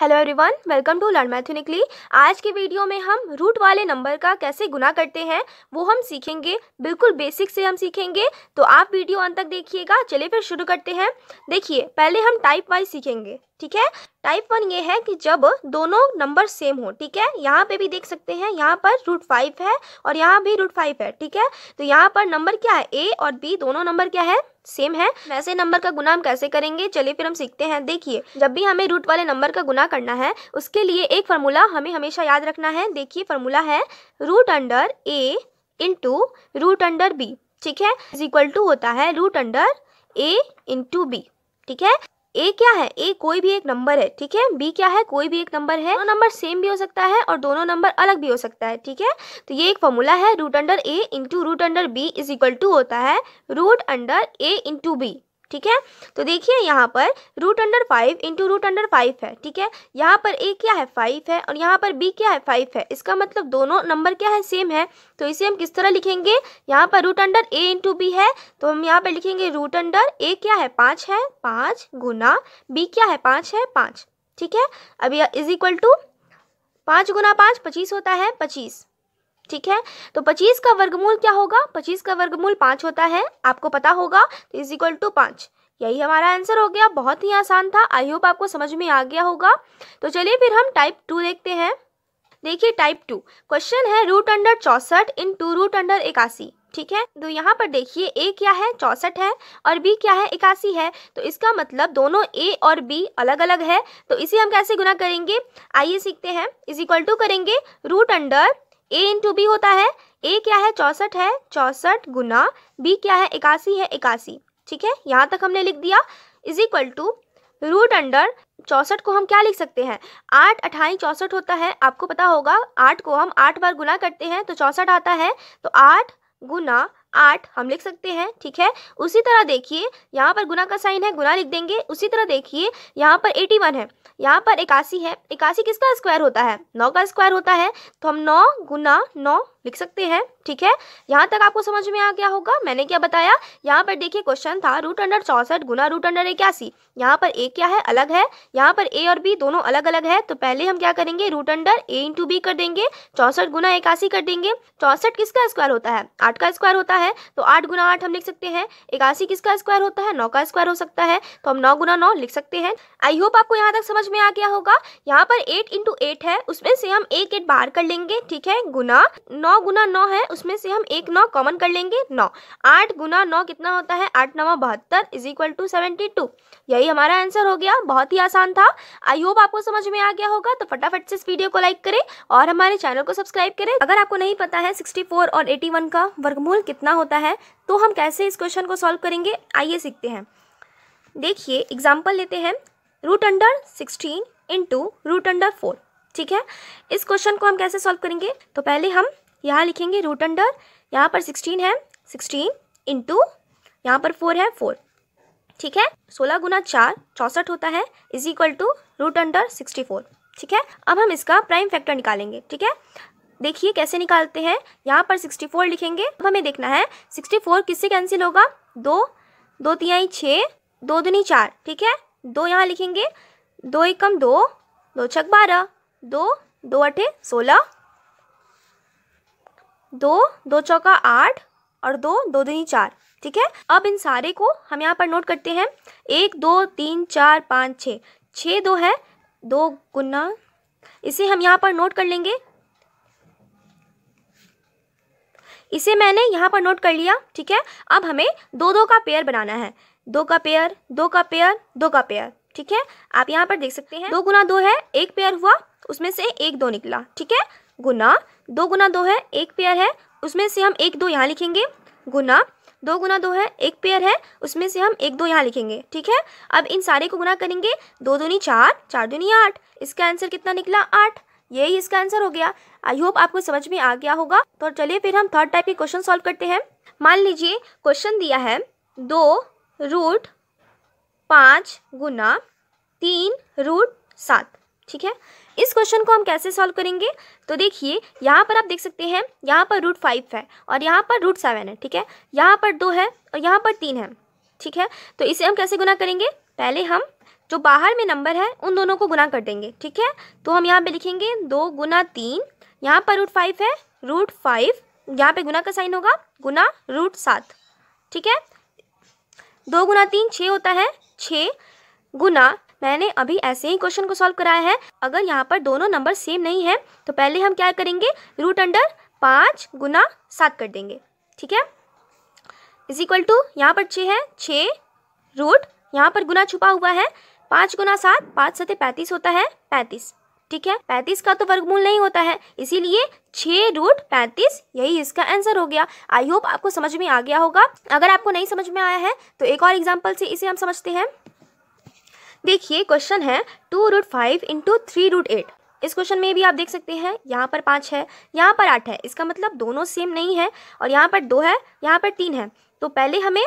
hello everyone welcome to learn मैथुनिकली आज के वीडियो में हम रूट वाले नंबर का कैसे गुना करते हैं वो हम सीखेंगे बिल्कुल बेसिक से हम सीखेंगे तो आप वीडियो अंत तक देखिएगा चलिए फिर शुरू करते हैं देखिए पहले हम टाइप वाइज सीखेंगे ठीक है टाइप वन ये है कि जब दोनों नंबर सेम हो ठीक है यहाँ पे भी देख सकते हैं यहाँ पर रूट फाइव है और यहाँ भी रूट फाइव है ठीक है तो यहाँ पर नंबर क्या है ए और बी दोनों नंबर क्या है सेम है वैसे नंबर का गुना हम कैसे करेंगे चलिए फिर हम सीखते हैं देखिए जब भी हमें रूट वाले नंबर का गुना करना है उसके लिए एक फार्मूला हमें हमेशा याद रखना है देखिए फार्मूला है root under a into root under b ठीक है इज इक्वल टू होता है root under a into b ठीक है ए क्या है ए कोई भी एक नंबर है ठीक है बी क्या है कोई भी एक नंबर है दोनों नंबर सेम भी हो सकता है और दोनों नंबर अलग भी हो सकता है ठीक है तो ये एक फॉर्मूला है root under a into root under b is equal to होता है root under a into b ठीक है तो देखिए यहाँ पर root under five into root under five है ठीक है यहाँ पर ए क्या है फाइव है और यहाँ पर बी क्या है फाइव है इसका मतलब दोनों नंबर क्या है सेम है तो इसे हम किस तरह लिखेंगे यहाँ पर root under a into b है तो हम यहाँ पर लिखेंगे रूट अंडर ए क्या है पाँच है पाँच गुना बी क्या है पाँच है पाँच ठीक है अब यह इज इक्वल टू पाँच गुना पाँच पच्चीस होता है पच्चीस ठीक है तो पच्चीस का वर्गमूल क्या होगा पच्चीस का वर्गमूल पांच होता है आपको पता होगा तो इज इक्वल टू पांच यही हमारा आंसर हो गया बहुत ही आसान था आई होप आपको समझ में आ गया होगा तो चलिए फिर हम टाइप टू देखते हैं देखिए टाइप टू क्वेश्चन है रूट अंडर चौसठ इन टू रूट अंडर इक्यासी ठीक है तो यहाँ पर देखिए ए क्या है चौसठ है और बी क्या है इक्यासी है तो इसका मतलब दोनों ए और बी अलग अलग है तो इसे हम कैसे गुना करेंगे आइए सीखते हैं इज इक्वल टू करेंगे root under a into b होता है ए क्या है चौसठ है चौसठ गुना बी क्या है इक्यासी है इक्यासी ठीक है यहाँ तक हमने लिख दिया is equal to root under चौसठ को हम क्या लिख सकते हैं आठ अठाई चौसठ होता है आपको पता होगा आठ को हम आठ बार गुना करते हैं तो चौसठ आता है तो आठ गुना आठ हम लिख सकते हैं ठीक है उसी तरह देखिए यहाँ पर गुना का साइन है गुना लिख देंगे उसी तरह देखिए यहाँ पर एटी वन है यहाँ पर इक्यासी है इक्यासी किसका स्क्वायर होता है नौ का स्क्वायर होता है तो हम नौ गुना नौ लिख सकते हैं ठीक है यहाँ तक आपको समझ में आ गया होगा मैंने क्या बताया यहाँ पर देखिए क्वेश्चन था रूट अंडर चौंसठ गुना रूट अंडर इक्यासी यहाँ पर ए क्या है अलग है यहाँ पर ए और बी दोनों अलग अलग है तो पहले हम क्या करेंगे root under a into b कर देंगे चौंसठ गुना इक्यासी कर देंगे चौंसठ किसका स्क्वायर होता है आठ का स्क्वायर होता है तो आठ गुना आठ हम लिख सकते हैं इक्यासी किसका स्क्वायर होता है नौ का स्क्वायर हो सकता है तो हम नौ गुना नौ लिख सकते हैं आई होप आपको यहाँ तक समझ में आ गया होगा यहाँ पर एट इंटू एट है उसमें से हम एक एट बाहर कर लेंगे ठीक है गुना नौ नौ गुना नौ है उसमें से हम एक नौ कॉमन कर लेंगे नौ आठ गुना नौ कितना होता है आठ नवा बहत्तर is equal to seventy two यही हमारा आंसर हो गया बहुत ही आसान था आई होप आपको समझ में आ गया होगा तो फटाफट से इस वीडियो को लाइक करें और हमारे चैनल को सब्सक्राइब करें अगर आपको नहीं पता है सिक्सटी फोर और एटी वन का वर्गमूल कितना होता है तो हम कैसे इस क्वेश्चन को सॉल्व करेंगे आइए सीखते हैं देखिए एग्जाम्पल लेते हैं root under sixteen into root under four ठीक है इस क्वेश्चन को हम कैसे सॉल्व करेंगे तो पहले हम यहाँ लिखेंगे रूट अंडर यहाँ पर सिक्सटीन है सिक्सटीन इंटू यहाँ पर फोर है फोर ठीक है सोलह गुना चार चौंसठ होता है is equal to root under sixty four ठीक है अब हम इसका प्राइम फैक्टर निकालेंगे ठीक है देखिए कैसे निकालते हैं यहाँ पर सिक्सटी फोर लिखेंगे अब हमें देखना है सिक्सटी फोर किससे कैंसिल होगा दो दो तिहाई छः दो दुनी चार ठीक है दो यहाँ लिखेंगे दो एकम दो दो छक बारह दो दो अठे सोलह दो दो चौका आठ और दो दो दूनी चार ठीक है अब इन सारे को हम यहाँ पर नोट करते हैं एक दो तीन चार पाँच छः छः दो है दो गुना इसे हम यहाँ पर नोट कर लेंगे इसे मैंने यहाँ पर नोट कर लिया ठीक है अब हमें दो दो का पेयर बनाना है दो का पेयर दो का पेयर दो का पेयर ठीक है आप यहाँ पर देख सकते हैं दो गुना दो है एक पेयर हुआ उसमें से एक दो निकला ठीक है गुना दो गुना दो है एक पेयर है उसमें से हम एक दो यहाँ लिखेंगे गुना दो गुना दो है एक पेयर है उसमें से हम एक दो यहाँ लिखेंगे ठीक है अब इन सारे को गुना करेंगे दो दूनी चार चार दूनी आठ इसका आंसर कितना निकला आठ यही इसका आंसर हो गया आई होप आपको समझ में आ गया होगा तो चलिए फिर हम थर्ड टाइप के क्वेश्चन सॉल्व करते हैं मान लीजिए क्वेश्चन दिया है दो रूट पाँच गुना तीन रूट सात ठीक है इस क्वेश्चन को हम कैसे सॉल्व करेंगे तो देखिए यहाँ पर आप देख सकते हैं यहाँ पर रूट फाइव है और यहाँ पर रूट सेवन है ठीक है यहाँ पर दो है और यहाँ पर तीन है ठीक है तो इसे हम कैसे गुना करेंगे पहले हम जो बाहर में नंबर है उन दोनों को गुना कर देंगे ठीक है तो हम यहाँ पर लिखेंगे दो गुना तीन यहाँ पर रूट फाइव है रूट फाइव यहाँ पर गुना का साइन होगा गुना रूट सात ठीक है दो गुना तीन छः होता है छः गुना मैंने अभी ऐसे ही क्वेश्चन को सॉल्व कराया है अगर यहाँ पर दोनों नंबर सेम नहीं है तो पहले हम क्या करेंगे रूट अंडर पाँच गुना सात कर देंगे ठीक है इज इक्वल टू यहाँ पर छः है छः रूट यहाँ पर गुना छुपा हुआ है पाँच गुना सात पाँच सत्य पैंतीस होता है पैंतीस ठीक है पैंतीस का तो वर्गमूल नहीं होता है इसीलिए छः रूट पैंतीस यही इसका आंसर हो गया आई होप आपको समझ में आ गया होगा अगर आपको नहीं समझ में आया है तो एक और एग्जाम्पल से इसे हम समझते हैं देखिए क्वेश्चन है two root five into three root eight इस क्वेश्चन में भी आप देख सकते हैं यहाँ पर पाँच है यहाँ पर आठ है इसका मतलब दोनों सेम नहीं है और यहाँ पर दो है यहाँ पर तीन है तो पहले हमें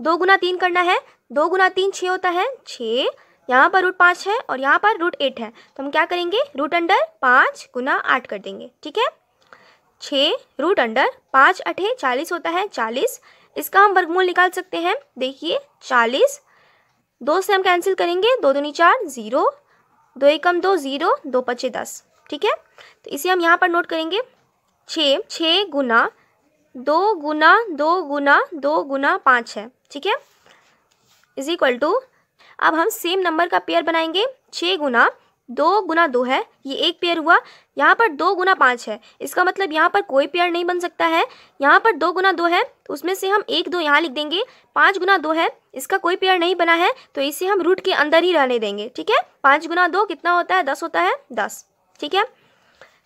दो गुना तीन करना है दो गुना तीन छः होता है छः यहाँ पर रूट पाँच है और यहाँ पर रूट एट है तो हम क्या करेंगे रूट अंडर पाँच गुना आठ कर देंगे ठीक है छः रूट अंडर पाँच अठे चालीस होता है चालीस इसका हम वर्गमूल निकाल सकते हैं देखिए चालीस दो से हम कैंसिल करेंगे दो दूनी चार ज़ीरो दो एकम दो ज़ीरो दो पचे दस ठीक है तो इसे हम यहाँ पर नोट करेंगे छः छः गुना दो गुना दो गुना दो गुना पाँच है ठीक है इज इक्वल टू अब हम सेम नंबर का पेयर बनाएंगे छः गुना दो गुना दो है ये एक पेयर हुआ यहाँ पर दो गुना पाँच है इसका मतलब यहाँ पर कोई पेयर नहीं बन सकता है यहाँ पर दो गुना दो है तो उसमें से हम एक दो यहाँ लिख देंगे पाँच गुना दो है इसका कोई पेयर नहीं बना है तो इसे हम रूट के अंदर ही रहने देंगे ठीक है पाँच गुना दो कितना होता है दस होता है दस ठीक है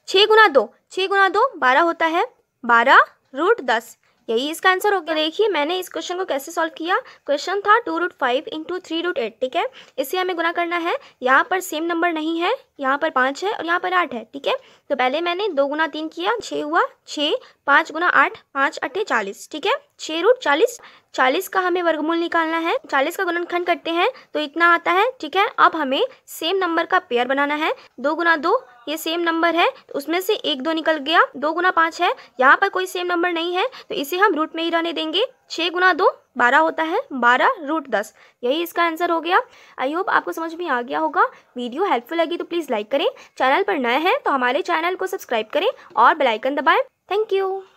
छः गुना दो छः गुना दो बारह होता है बारह रूट दस यही इसका आंसर हो गया देखिए मैंने इस क्वेश्चन को कैसे सॉल्व किया क्वेश्चन था two root five into three root eight ठीक है इसे हमें गुना करना है यहाँ पर सेम नंबर नहीं है यहाँ पर पाँच है और यहाँ पर आठ है ठीक है तो पहले मैंने दो गुना तीन किया छः हुआ छः पाँच गुना आठ पाँच अट्ठे चालीस ठीक है छः रूट चालीस चालीस का हमें वर्गमूल निकालना है चालीस का गुणनखंड करते हैं तो इतना आता है ठीक है अब हमें सेम नंबर का पेयर बनाना है दो गुना दो ये सेम नंबर है तो उसमें से एक दो निकल गया दो गुना पाँच है यहाँ पर कोई सेम नंबर नहीं है तो इसे हम रूट में ही रहने देंगे छः गुना दो बारह होता है बारह रूट दस यही इसका आंसर हो गया आई होप आपको समझ में आ गया होगा वीडियो हेल्पफुल लगी तो प्लीज़ लाइक करें चैनल पर नए हैं तो हमारे चैनल को सब्सक्राइब करें और बेलाइकन दबाएँ थैंक यू